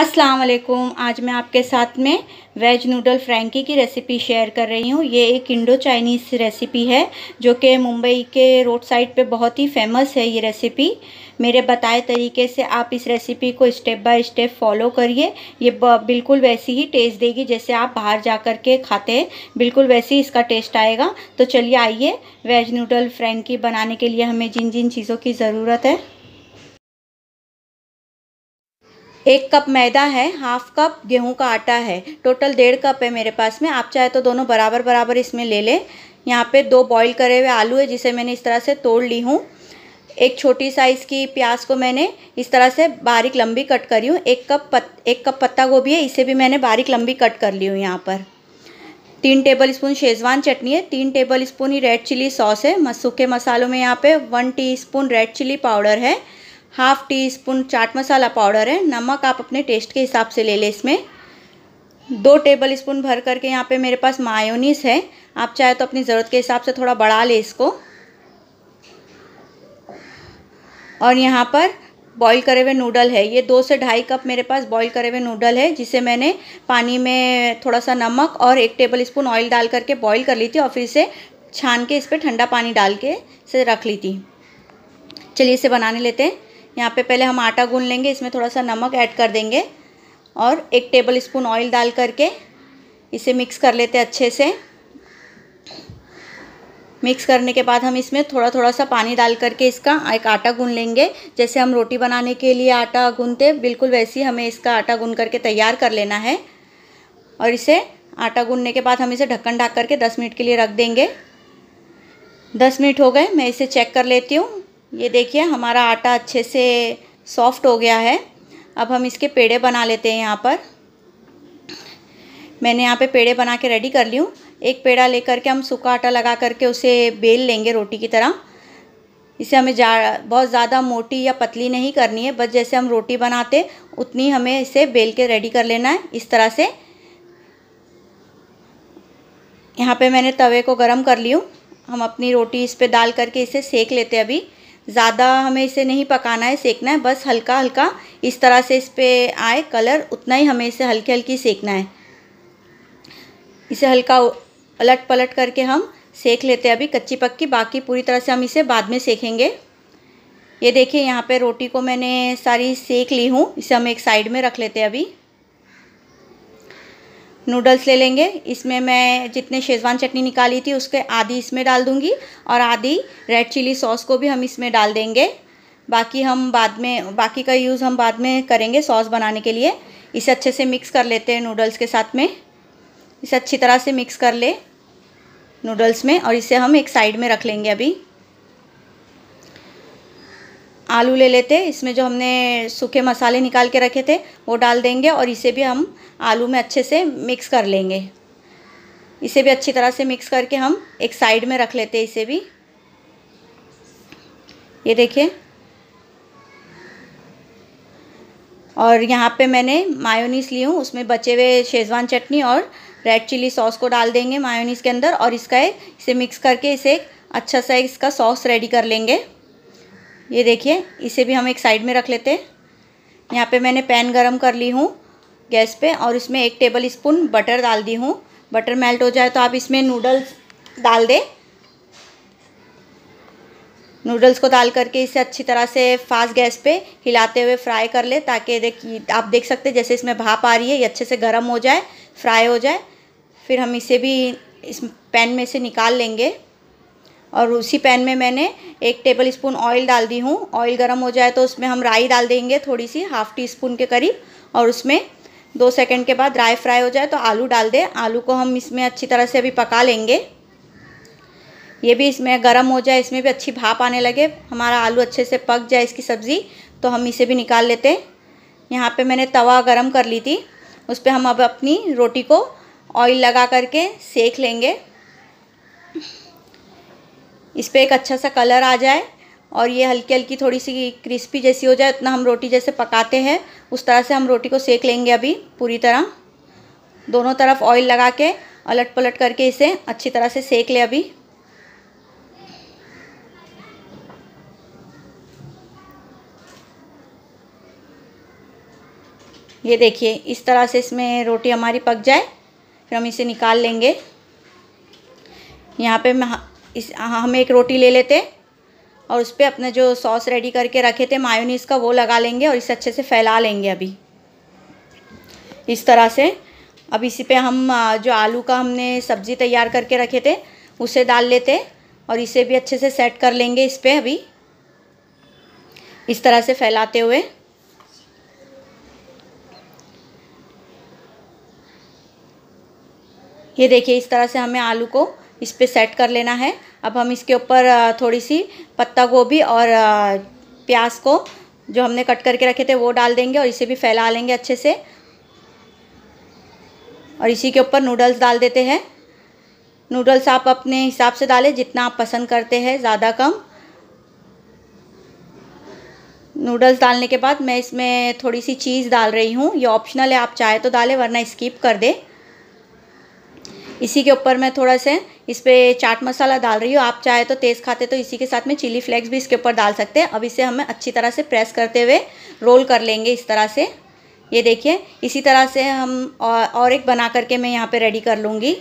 अस्सलाम वालेकुम आज मैं आपके साथ में वेज नूडल फ्रेंकी की रेसिपी शेयर कर रही हूँ ये एक इंडो चाइनीज़ रेसिपी है जो कि मुंबई के रोड साइड पे बहुत ही फेमस है ये रेसिपी मेरे बताए तरीके से आप इस रेसिपी को स्टेप बाय स्टेप फॉलो करिए ये बिल्कुल वैसी ही टेस्ट देगी जैसे आप बाहर जा कर के खाते हैं बिल्कुल वैसे ही इसका टेस्ट आएगा तो चलिए आइए वेज नूडल फ्रेंकी बनाने के लिए हमें जिन जिन चीज़ों की ज़रूरत है एक कप मैदा है हाफ़ कप गेहूं का आटा है टोटल डेढ़ कप है मेरे पास में आप चाहे तो दोनों बराबर बराबर इसमें ले लें यहाँ पे दो बॉईल करे हुए आलू है जिसे मैंने इस तरह से तोड़ ली हूँ एक छोटी साइज़ की प्याज को मैंने इस तरह से बारीक लंबी कट करी हूँ एक कप पत एक कप पत्ता गोभी है इसे भी मैंने बारीक लंबी कट कर ली हूँ यहाँ पर तीन टेबल स्पून शेजवान चटनी है तीन टेबल स्पून ही रेड चिली सॉस है सूखे मसालों में यहाँ पे one T red chilli powder है half teaspoon chaat masala powder है नमक आप अपने टेस्ट के हिसाब से ले लें इसमें दो टेबल स्पून भर करके यहाँ पे मेरे पास मायोनीस है आप चाहे तो अपनी ज़रूरत के हिसाब से थोड़ा बढ़ा लें इसको और यहाँ पर बॉईल करे हुए नूडल है ये दो से ढाई कप मेरे पास बॉईल करे हुए नूडल है जिसे मैंने पानी में थोड़ा सा नमक और एक टेबल स्पून ऑयल डाल करके बॉईल कर ली थी और फिर इसे छान के इस पर ठंडा पानी डाल के इसे रख ली थी चलिए इसे बनाने लेते हैं यहाँ पे पहले हम आटा गून लेंगे इसमें थोड़ा सा नमक ऐड कर देंगे और एक टेबल स्पून ऑयल डाल करके इसे मिक्स कर लेते अच्छे से मिक्स करने के बाद हम इसमें थोड़ा थोड़ा सा पानी डाल करके इसका एक आटा गून लेंगे जैसे हम रोटी बनाने के लिए आटा गूनते बिल्कुल वैसे ही हमें इसका आटा गून करके तैयार कर लेना है और इसे आटा गूनने के बाद हम इसे ढक्कन ढाक करके दस मिनट के लिए रख देंगे दस मिनट हो गए मैं इसे चेक कर लेती हूँ ये देखिए हमारा आटा अच्छे से सॉफ्ट हो गया है अब हम इसके पेड़े बना लेते हैं यहाँ पर मैंने यहाँ पे पेड़े बना के रेडी कर ली हूँ एक पेड़ा लेकर के हम सूखा आटा लगा करके उसे बेल लेंगे रोटी की तरह इसे हमें जा बहुत ज़्यादा मोटी या पतली नहीं करनी है बस जैसे हम रोटी बनाते उतनी हमें इसे बेल के रेडी कर लेना है इस तरह से यहाँ पे मैंने तवे को गरम कर ली हूँ हम अपनी रोटी इस पे डाल करके इसे सेक लेते अभी ज़्यादा हमें इसे नहीं पकाना है सेकना है बस हल्का हल्का इस तरह से इस पर आए कलर उतना ही हमें इसे हल्की हल्की सेकना है इसे हल्का पलट पलट करके हम सेक लेते हैं अभी कच्ची पक्की बाकी पूरी तरह से हम इसे बाद में सेकेंगे ये देखिए यहाँ पे रोटी को मैंने सारी सेक ली हूँ इसे हम एक साइड में रख लेते हैं अभी नूडल्स ले लेंगे इसमें मैं जितने शेज़वान चटनी निकाली थी उसके आधी इसमें डाल दूँगी और आधी रेड चिली सॉस को भी हम इसमें डाल देंगे बाकी हम बाद में बाकी का यूज़ हम बाद में करेंगे सॉस बनाने के लिए इसे अच्छे से मिक्स कर लेते हैं नूडल्स के साथ में इसे अच्छी तरह से मिक्स कर ले नूडल्स में और इसे हम एक साइड में रख लेंगे अभी आलू ले लेते इसमें जो हमने सूखे मसाले निकाल के रखे थे वो डाल देंगे और इसे भी हम आलू में अच्छे से मिक्स कर लेंगे इसे भी अच्छी तरह से मिक्स करके हम एक साइड में रख लेते इसे भी ये देखिए और यहाँ पे मैंने मायोनीस ली हूँ उसमें बचे हुए शेजवान चटनी और रेड चिली सॉस को डाल देंगे मायोनीस के अंदर और इसका इसे मिक्स करके इसे एक अच्छा सा इसका सॉस रेडी कर लेंगे ये देखिए इसे भी हम एक साइड में रख लेते हैं यहाँ पे मैंने पैन गरम कर ली हूँ गैस पे और इसमें एक टेबल स्पून बटर डाल दी हूँ बटर मेल्ट हो जाए तो आप इसमें नूडल्स डाल दें नूडल्स को डाल करके इसे अच्छी तरह से फास्ट गैस पे हिलाते हुए फ्राई कर ले ताकि देखिए आप देख सकते हैं जैसे इसमें भाप आ रही है ये अच्छे से गर्म हो जाए फ्राई हो जाए फिर हम इसे भी इस पैन में से निकाल लेंगे और उसी पैन में मैंने एक टेबल स्पून ऑयल डाल दी हूँ ऑयल गर्म हो जाए तो उसमें हम राई डाल देंगे थोड़ी सी हाफ़ टी स्पून के करीब और उसमें दो सेकंड के बाद ड्राई फ्राई हो जाए तो आलू डाल दें आलू को हम इसमें अच्छी तरह से अभी पका लेंगे ये भी इसमें गर्म हो जाए इसमें भी अच्छी भाप आने लगे हमारा आलू अच्छे से पक जाए इसकी सब्ज़ी तो हम इसे भी निकाल लेते हैं यहाँ पे मैंने तवा गरम कर ली थी उस पर हम अब अपनी रोटी को ऑयल लगा करके सेक लेंगे इस पर एक अच्छा सा कलर आ जाए और ये हल्की हल्की थोड़ी सी क्रिस्पी जैसी हो जाए उतना हम रोटी जैसे पकाते हैं उस तरह से हम रोटी को सेक लेंगे अभी पूरी तरह दोनों तरफ ऑयल लगा के अलट पलट करके इसे अच्छी तरह से सेक ले अभी ये देखिए इस तरह से इसमें रोटी हमारी पक जाए फिर हम इसे निकाल लेंगे यहाँ पे इस हाँ हम एक रोटी ले लेते और उस पर अपने जो सॉस रेडी करके रखे थे मायोनीस का वो लगा लेंगे और इसे अच्छे से फैला लेंगे अभी इस तरह से अब इसी पे हम जो आलू का हमने सब्ज़ी तैयार करके रखे थे उसे डाल लेते और इसे भी अच्छे से सेट कर लेंगे इस पर अभी इस तरह से फैलाते हुए ये देखिए इस तरह से हमें आलू को इस पर सेट कर लेना है अब हम इसके ऊपर थोड़ी सी पत्ता गोभी और प्याज को जो हमने कट करके रखे थे वो डाल देंगे और इसे भी फैला लेंगे अच्छे से और इसी के ऊपर नूडल्स डाल देते हैं नूडल्स आप अपने हिसाब से डालें जितना आप पसंद करते हैं ज़्यादा कम नूडल्स डालने के बाद मैं इसमें थोड़ी सी चीज़ डाल रही हूँ ये ऑप्शनल है आप चाहे तो डालें वरना स्किप कर दें इसी के ऊपर मैं थोड़ा सा इस पर चाट मसाला डाल रही हूँ आप चाहे तो तेज़ खाते तो इसी के साथ में चिली फ्लेक्स भी इसके ऊपर डाल सकते हैं अब इसे हमें अच्छी तरह से प्रेस करते हुए रोल कर लेंगे इस तरह से ये देखिए इसी तरह से हम और, एक बना करके मैं यहाँ पर रेडी कर लूँगी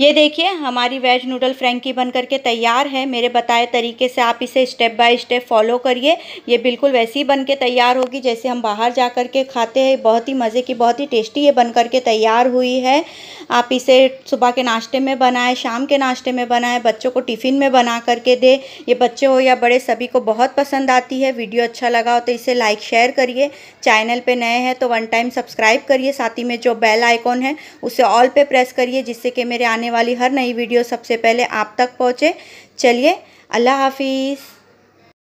ये देखिए हमारी वेज नूडल फ्रेंकी बन करके तैयार है मेरे बताए तरीके से आप इसे स्टेप बाय स्टेप फॉलो करिए ये बिल्कुल वैसी ही बन के तैयार होगी जैसे हम बाहर जा कर के खाते हैं बहुत ही मज़े की बहुत ही टेस्टी ये बन कर के तैयार हुई है आप इसे सुबह के नाश्ते में बनाएं शाम के नाश्ते में बनाएं बच्चों को टिफ़िन में बना करके दे ये बच्चे हो या बड़े सभी को बहुत पसंद आती है वीडियो अच्छा लगा हो तो इसे लाइक शेयर करिए चैनल पर नए हैं तो वन टाइम सब्सक्राइब करिए साथ ही में जो बेल आइकॉन है उसे ऑल पर प्रेस करिए जिससे कि मेरे आने आने वाली हर नई वीडियो सबसे पहले आप तक पहुँचे चलिए अल्लाह हाफिज़